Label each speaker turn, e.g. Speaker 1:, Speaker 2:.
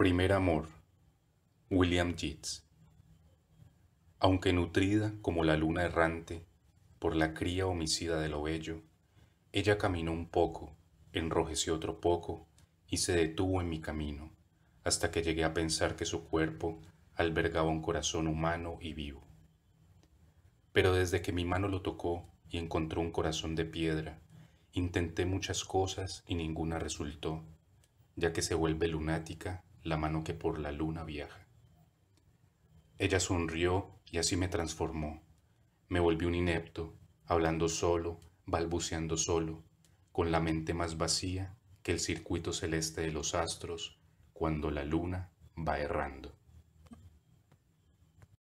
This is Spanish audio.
Speaker 1: Primer amor. William Yeats. Aunque nutrida como la luna errante por la cría homicida de lo bello, ella caminó un poco, enrojeció otro poco y se detuvo en mi camino, hasta que llegué a pensar que su cuerpo albergaba un corazón humano y vivo. Pero desde que mi mano lo tocó y encontró un corazón de piedra, intenté muchas cosas y ninguna resultó, ya que se vuelve lunática la mano que por la luna viaja. Ella sonrió y así me transformó. Me volví un inepto, hablando solo, balbuceando solo, con la mente más vacía que el circuito celeste de los astros cuando la luna va errando.